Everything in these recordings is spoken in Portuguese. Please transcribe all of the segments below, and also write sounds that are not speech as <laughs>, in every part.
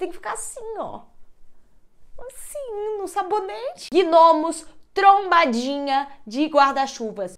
tem que ficar assim, ó. Assim, no sabonete. Gnomos, trombadinha de guarda-chuvas.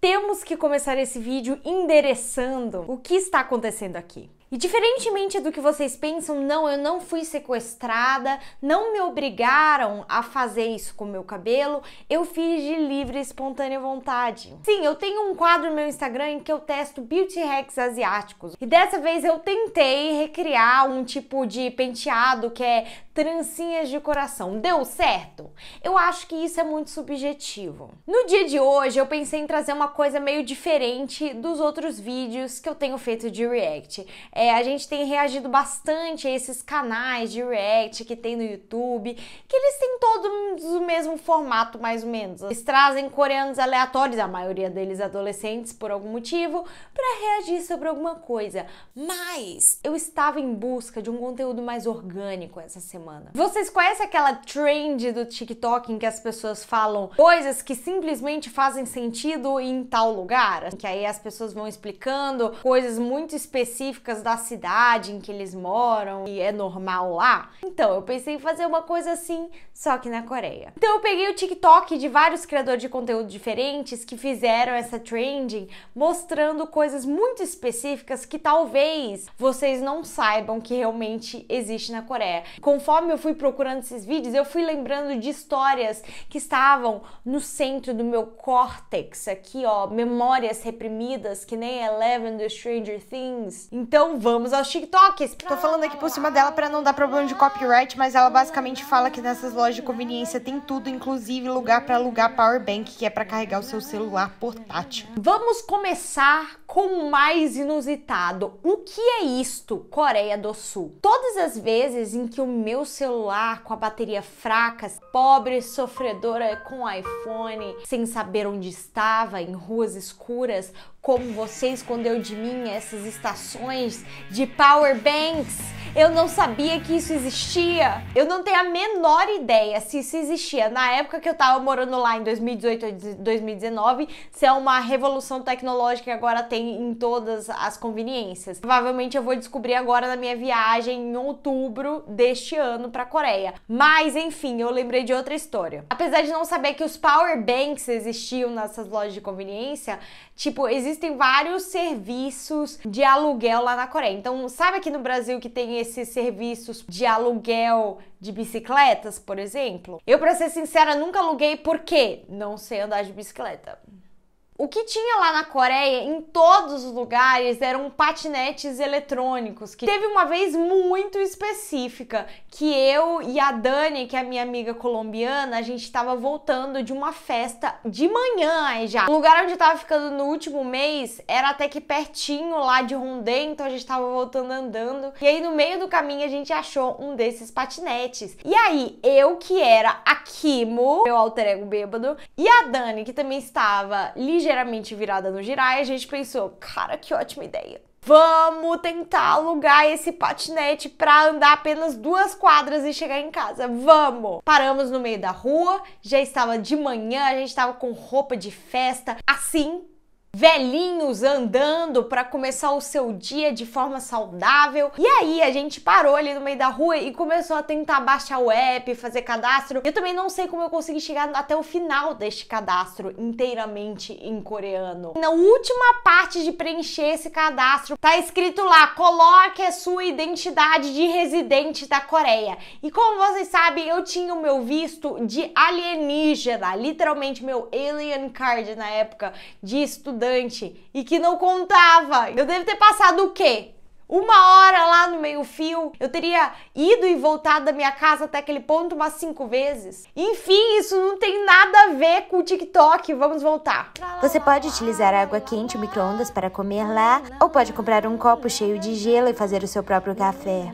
Temos que começar esse vídeo endereçando o que está acontecendo aqui. E diferentemente do que vocês pensam, não, eu não fui sequestrada, não me obrigaram a fazer isso com o meu cabelo, eu fiz de livre e espontânea vontade. Sim, eu tenho um quadro no meu Instagram em que eu testo beauty hacks asiáticos. E dessa vez eu tentei recriar um tipo de penteado que é trancinhas de coração. Deu certo? Eu acho que isso é muito subjetivo. No dia de hoje eu pensei em trazer uma coisa meio diferente dos outros vídeos que eu tenho feito de react. É é, a gente tem reagido bastante a esses canais de react que tem no YouTube, que eles têm todos o mesmo formato, mais ou menos. Eles trazem coreanos aleatórios, a maioria deles adolescentes, por algum motivo, para reagir sobre alguma coisa. Mas eu estava em busca de um conteúdo mais orgânico essa semana. Vocês conhecem aquela trend do TikTok em que as pessoas falam coisas que simplesmente fazem sentido em tal lugar? Que aí as pessoas vão explicando coisas muito específicas da pela cidade em que eles moram e é normal lá. Então eu pensei em fazer uma coisa assim, só que na Coreia. Então eu peguei o TikTok de vários criadores de conteúdo diferentes que fizeram essa trending, mostrando coisas muito específicas que talvez vocês não saibam que realmente existe na Coreia. Conforme eu fui procurando esses vídeos, eu fui lembrando de histórias que estavam no centro do meu córtex aqui, ó, memórias reprimidas que nem Eleven do Stranger Things. Então então vamos aos TikToks. Tô falando aqui por cima dela para não dar problema de copyright, mas ela basicamente fala que nessas lojas de conveniência tem tudo, inclusive lugar para alugar power bank, que é para carregar o seu celular portátil. Vamos começar com o mais inusitado. O que é isto, Coreia do Sul? Todas as vezes em que o meu celular com a bateria fraca, pobre sofredora com iPhone, sem saber onde estava, em ruas escuras, como você escondeu de mim essas estações de power banks eu não sabia que isso existia. Eu não tenho a menor ideia se isso existia. Na época que eu tava morando lá em 2018 ou 2019, se é uma revolução tecnológica que agora tem em todas as conveniências. Provavelmente eu vou descobrir agora na minha viagem em outubro deste ano para Coreia. Mas enfim, eu lembrei de outra história. Apesar de não saber que os power banks existiam nessas lojas de conveniência, tipo, existem vários serviços de aluguel lá na Coreia. Então, sabe aqui no Brasil que tem esses serviços de aluguel de bicicletas, por exemplo? Eu, para ser sincera, nunca aluguei porque não sei andar de bicicleta. O que tinha lá na Coreia, em todos os lugares, eram patinetes eletrônicos. Que teve uma vez muito específica que eu e a Dani, que é a minha amiga colombiana, a gente tava voltando de uma festa de manhã aí já. O lugar onde eu tava ficando no último mês era até que pertinho lá de Rondê, então a gente tava voltando andando. E aí no meio do caminho a gente achou um desses patinetes. E aí eu, que era a Kimo, meu alter ego bêbado, e a Dani, que também estava ligeiramente ligeiramente virada no girar e a gente pensou, cara, que ótima ideia. Vamos tentar alugar esse patinete para andar apenas duas quadras e chegar em casa. Vamos! Paramos no meio da rua, já estava de manhã, a gente estava com roupa de festa, assim velhinhos andando para começar o seu dia de forma saudável. E aí a gente parou ali no meio da rua e começou a tentar baixar o app, fazer cadastro. Eu também não sei como eu consegui chegar até o final deste cadastro inteiramente em coreano. Na última parte de preencher esse cadastro, tá escrito lá: coloque a sua identidade de residente da Coreia. E como vocês sabem, eu tinha o meu visto de alienígena, literalmente meu alien card na época de estudante e que não contava. Eu devo ter passado o quê? Uma hora lá no meio-fio, eu teria ido e voltado da minha casa até aquele ponto umas cinco vezes. Enfim, isso não tem nada a ver com o TikTok. Vamos voltar. Você pode utilizar água quente ou micro-ondas para comer lá, ou pode comprar um copo cheio de gelo e fazer o seu próprio café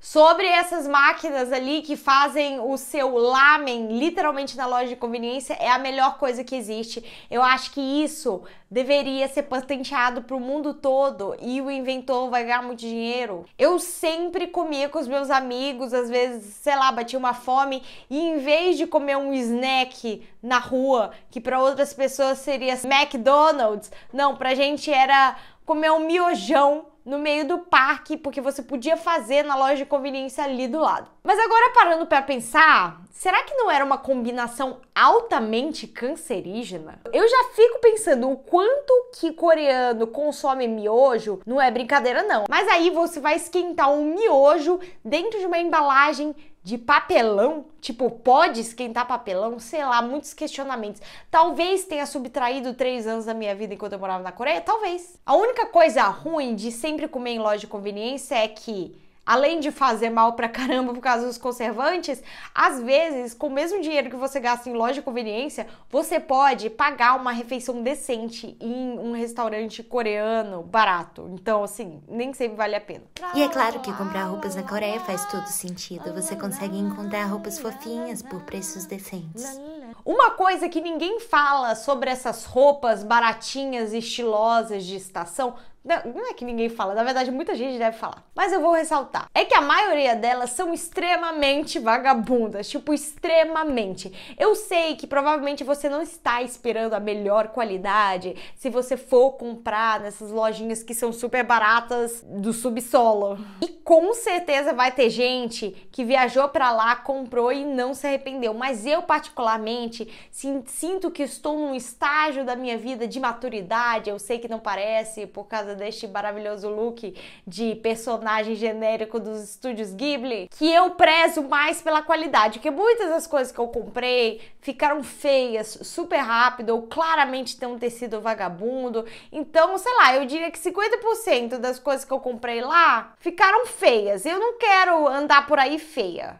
sobre essas máquinas ali que fazem o seu lamen literalmente na loja de conveniência é a melhor coisa que existe. Eu acho que isso deveria ser patenteado para o mundo todo e o inventor vai ganhar muito dinheiro. Eu sempre comia com os meus amigos, às vezes, sei lá, batia uma fome e em vez de comer um snack na rua, que para outras pessoas seria McDonald's, não, pra gente era comer um miojão no meio do parque, porque você podia fazer na loja de conveniência ali do lado. Mas agora parando para pensar, será que não era uma combinação altamente cancerígena? Eu já fico pensando o quanto que coreano consome miojo, não é brincadeira não. Mas aí você vai esquentar um miojo dentro de uma embalagem de papelão, tipo, pode esquentar papelão, sei lá, muitos questionamentos. Talvez tenha subtraído três anos da minha vida enquanto eu morava na Coreia, talvez. A única coisa ruim de sempre comer em loja de conveniência é que além de fazer mal pra caramba por causa dos conservantes, às vezes, com o mesmo dinheiro que você gasta em loja de conveniência, você pode pagar uma refeição decente em um restaurante coreano barato. Então, assim, nem sempre vale a pena. E é claro que comprar roupas na Coreia faz todo sentido. Você consegue encontrar roupas fofinhas por preços decentes. Uma coisa que ninguém fala sobre essas roupas baratinhas e estilosas de estação não, não, é que ninguém fala, na verdade muita gente deve falar, mas eu vou ressaltar. É que a maioria delas são extremamente vagabundas, tipo, extremamente. Eu sei que provavelmente você não está esperando a melhor qualidade se você for comprar nessas lojinhas que são super baratas do subsolo. E com certeza vai ter gente que viajou para lá, comprou e não se arrependeu, mas eu particularmente sinto que estou num estágio da minha vida de maturidade. Eu sei que não parece por causa deste maravilhoso look de personagem genérico dos estúdios Ghibli, que eu prezo mais pela qualidade, porque muitas das coisas que eu comprei ficaram feias super rápido ou claramente tem um tecido vagabundo. Então, sei lá, eu diria que 50% das coisas que eu comprei lá ficaram feias. Eu não quero andar por aí feia.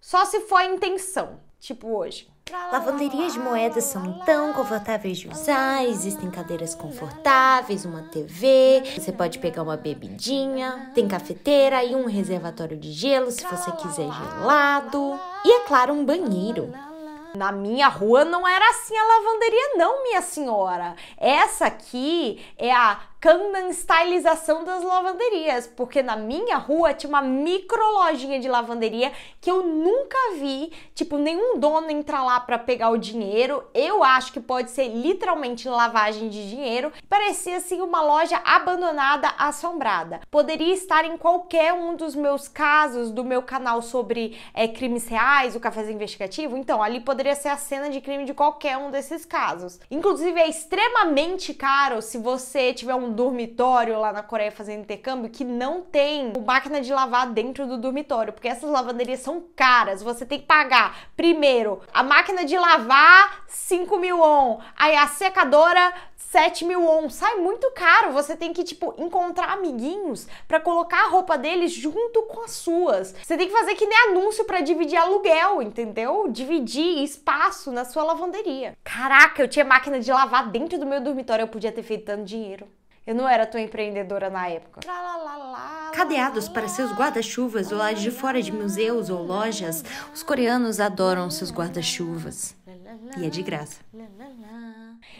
Só se for a intenção, tipo hoje. Lavanderias de moedas são tão confortáveis de usar, existem cadeiras confortáveis, uma TV, você pode pegar uma bebidinha, tem cafeteira e um reservatório de gelo se você quiser gelado. E é claro, um banheiro. Na minha rua não era assim a lavanderia, não, minha senhora. Essa aqui é a Kanban estilização das lavanderias, porque na minha rua tinha uma micro lojinha de lavanderia que eu nunca vi, tipo, nenhum dono entrar lá para pegar o dinheiro. Eu acho que pode ser literalmente lavagem de dinheiro. Parecia assim uma loja abandonada, assombrada. Poderia estar em qualquer um dos meus casos do meu canal sobre é, crimes reais, o café investigativo. Então, ali poderia ser a cena de crime de qualquer um desses casos. Inclusive, é extremamente caro se você tiver um dormitório lá na Coreia fazendo intercâmbio que não tem máquina de lavar dentro do dormitório, porque essas lavanderias são caras. Você tem que pagar primeiro a máquina de lavar 5 mil on, aí a secadora 7 mil on. Sai muito caro. Você tem que, tipo, encontrar amiguinhos para colocar a roupa deles junto com as suas. Você tem que fazer que nem anúncio para dividir aluguel, entendeu? Dividir espaço na sua lavanderia. Caraca, eu tinha máquina de lavar dentro do meu dormitório, eu podia ter feito tanto dinheiro. Eu não era tua empreendedora na época. Cadeados para seus guarda-chuvas do lado de fora de museus ou lojas, os coreanos adoram seus guarda-chuvas. E é de graça.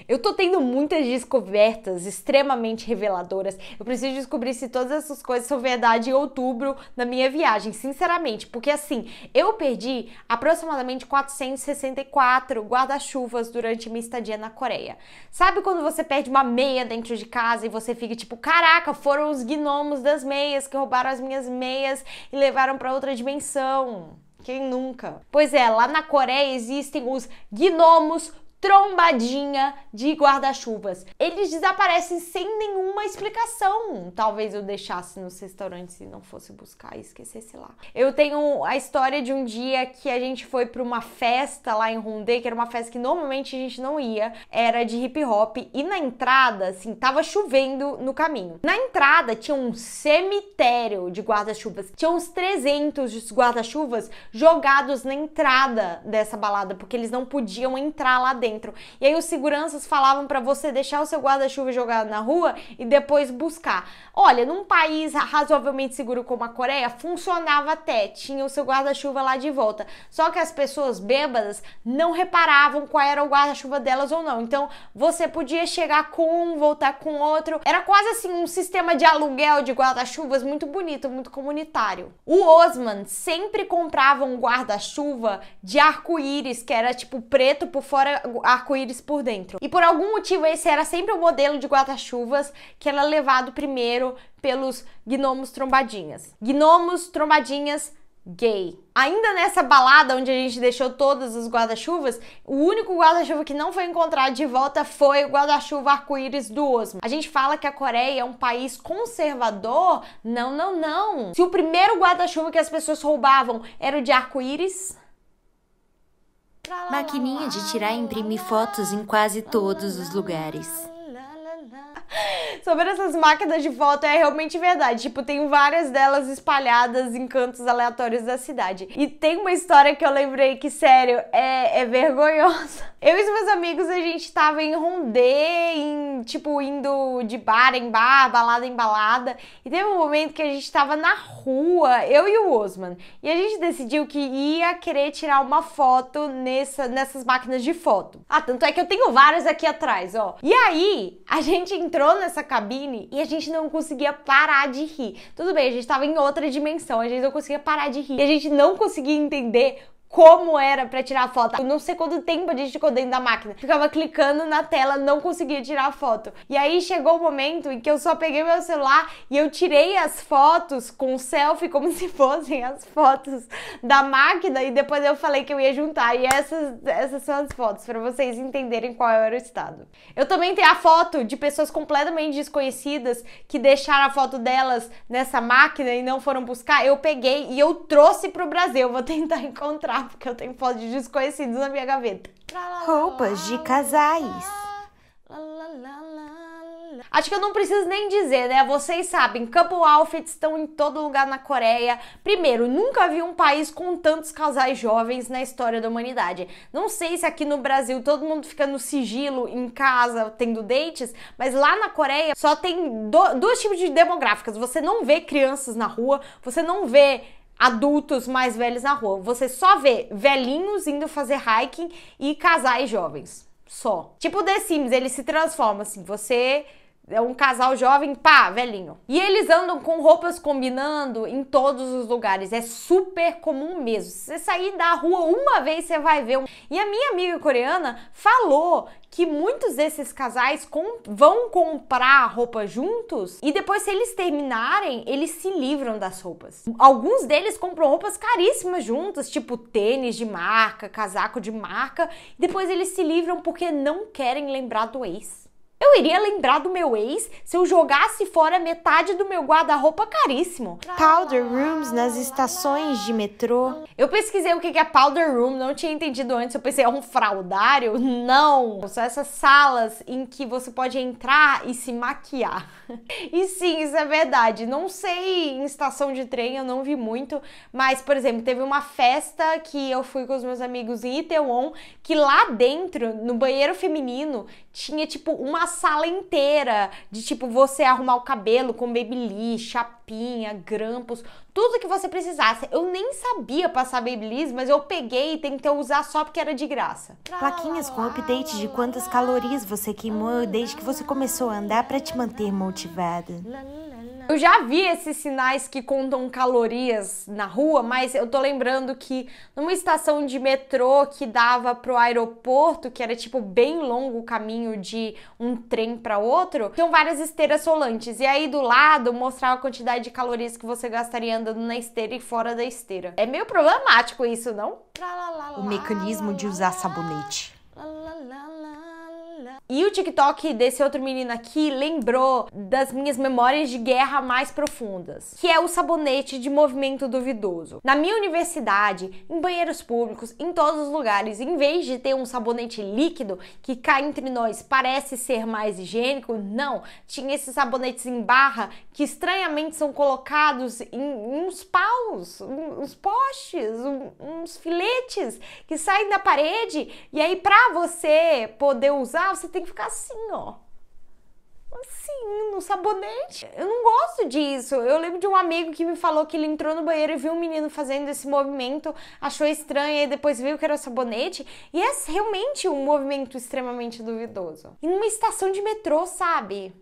Eu tô tendo muitas descobertas extremamente reveladoras. Eu preciso descobrir se todas essas coisas são verdade em outubro na minha viagem, sinceramente, porque assim, eu perdi aproximadamente 464 guarda-chuvas durante minha estadia na Coreia. Sabe quando você perde uma meia dentro de casa e você fica tipo, caraca, foram os gnomos das meias que roubaram as minhas meias e levaram para outra dimensão. Quem nunca? Pois é, lá na Coreia existem os gnomos trombadinha de guarda-chuvas. Eles desaparecem sem nenhuma explicação. Talvez eu deixasse nos restaurantes e não fosse buscar e esquecesse lá. Eu tenho a história de um dia que a gente foi para uma festa lá em Rondê, que era uma festa que normalmente a gente não ia, era de hip hop e na entrada, assim, tava chovendo no caminho. Na entrada tinha um cemitério de guarda-chuvas. Tinha uns 300 guarda-chuvas jogados na entrada dessa balada, porque eles não podiam entrar lá dentro dentro. E aí os seguranças falavam para você deixar o seu guarda-chuva jogado na rua e depois buscar. Olha, num país razoavelmente seguro como a Coreia, funcionava até, tinha o seu guarda-chuva lá de volta. Só que as pessoas bêbadas não reparavam qual era o guarda-chuva delas ou não. Então, você podia chegar com um, voltar com outro. Era quase assim um sistema de aluguel de guarda-chuvas muito bonito, muito comunitário. O Osman sempre comprava um guarda-chuva de arco-íris, que era tipo preto por fora arco-íris por dentro. E por algum motivo esse era sempre o modelo de guarda-chuvas que era levado primeiro pelos gnomos trombadinhas. Gnomos trombadinhas gay. Ainda nessa balada onde a gente deixou todas os guarda-chuvas, o único guarda-chuva que não foi encontrado de volta foi o guarda-chuva arco-íris do Osmo. A gente fala que a Coreia é um país conservador? Não, não, não. Se o primeiro guarda-chuva que as pessoas roubavam era o de arco-íris, Maquininha de tirar e imprimir fotos em quase todos os lugares. Sobre essas máquinas de foto é realmente verdade. Tipo, tem várias delas espalhadas em cantos aleatórios da cidade. E tem uma história que eu lembrei que, sério, é, é vergonhosa. <laughs> Eu e meus amigos, a gente tava em rondê, em, tipo, indo de bar em bar, balada em balada. E teve um momento que a gente tava na rua, eu e o Osman. E a gente decidiu que ia querer tirar uma foto nessa, nessas máquinas de foto. Ah, tanto é que eu tenho várias aqui atrás, ó. E aí, a gente entrou entrou nessa cabine e a gente não conseguia parar de rir. Tudo bem, a gente estava em outra dimensão, a gente não conseguia parar de rir. E a gente não conseguia entender como era para tirar a foto. Eu não sei quanto tempo a gente ficou dentro da máquina. Ficava clicando na tela, não conseguia tirar a foto. E aí chegou o momento em que eu só peguei meu celular e eu tirei as fotos com selfie como se fossem as fotos da máquina e depois eu falei que eu ia juntar. E essas, essas são as fotos para vocês entenderem qual era é o estado. Eu também tenho a foto de pessoas completamente desconhecidas que deixaram a foto delas nessa máquina e não foram buscar. Eu peguei e eu trouxe pro Brasil. Vou <laughs> tentar encontrar porque eu tenho foto de desconhecidos na minha gaveta. Roupas de casais. Acho que eu não preciso nem dizer, né? Vocês sabem, couple outfits estão em todo lugar na Coreia. Primeiro, nunca vi um país com tantos casais jovens na história da humanidade. Não sei se aqui no Brasil todo mundo fica no sigilo, em casa, tendo dates, mas lá na Coreia só tem do, dois tipos de demográficas. Você não vê crianças na rua, você não vê adultos mais velhos na rua. Você só vê velhinhos indo fazer hiking e casais jovens. Só. Tipo The Sims, ele se transforma assim. Você é um casal jovem, pá, velhinho. E eles andam com roupas combinando em todos os lugares. É super comum mesmo. Se você sair da rua uma vez, você vai ver. Um... E a minha amiga coreana falou que muitos desses casais com... vão comprar roupa juntos e depois, se eles terminarem, eles se livram das roupas. Alguns deles compram roupas caríssimas juntas, tipo tênis de marca, casaco de marca. E depois eles se livram porque não querem lembrar do ex. Eu iria lembrar do meu ex se eu jogasse fora metade do meu guarda-roupa caríssimo. Powder rooms nas estações de metrô. Eu pesquisei o que é powder room, não tinha entendido antes. Eu pensei, é um fraudário? Não! São essas salas em que você pode entrar e se maquiar. <laughs> E sim, isso é verdade. Não sei em estação de trem, eu não vi muito, mas, por exemplo, teve uma festa que eu fui com os meus amigos em Itaewon, que lá dentro, no banheiro feminino, tinha tipo uma sala inteira de tipo você arrumar o cabelo com babyliss, chapinha, grampos, tudo que você precisasse. Eu nem sabia passar babyliss, mas eu peguei e tentei usar só porque era de graça. Plaquinhas com update de quantas calorias você queimou desde que você começou a andar para te manter motivada. Eu já vi esses sinais que contam calorias na rua, mas eu tô lembrando que numa estação de metrô que dava pro aeroporto, que era tipo bem longo o caminho de um trem para outro, tinham várias esteiras solantes E aí do lado mostrava a quantidade de calorias que você gastaria andando na esteira e fora da esteira. É meio problemático isso, não? O mecanismo de usar sabonete. E o TikTok desse outro menino aqui lembrou das minhas memórias de guerra mais profundas, que é o sabonete de movimento duvidoso. Na minha universidade, em banheiros públicos, em todos os lugares, em vez de ter um sabonete líquido que cá entre nós parece ser mais higiênico, não, tinha esses sabonetes em barra que estranhamente são colocados em uns paus, uns postes, uns filetes que saem da parede e aí para você poder usar, você tem que ficar assim, ó. Assim, no sabonete. Eu não gosto disso. Eu lembro de um amigo que me falou que ele entrou no banheiro e viu um menino fazendo esse movimento, achou estranho e depois viu que era sabonete. E é realmente um movimento extremamente duvidoso. E numa estação de metrô, sabe?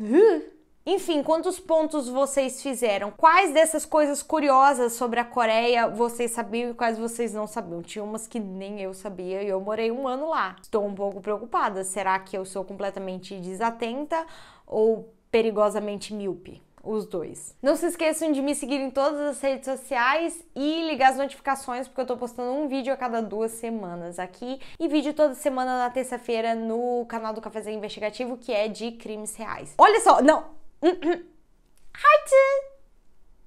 Uh! Enfim, quantos pontos vocês fizeram? Quais dessas coisas curiosas sobre a Coreia vocês sabiam e quais vocês não sabiam? Tinha umas que nem eu sabia e eu morei um ano lá. Estou um pouco preocupada. Será que eu sou completamente desatenta ou perigosamente míope? os dois. Não se esqueçam de me seguir em todas as redes sociais e ligar as notificações, porque eu tô postando um vídeo a cada duas semanas aqui e vídeo toda semana na terça-feira no canal do Cafezinho Investigativo, que é de crimes reais. Olha só, não, Heart,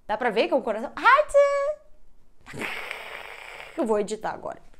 Dá pra ver que é o coração? Heart, Eu vou editar agora.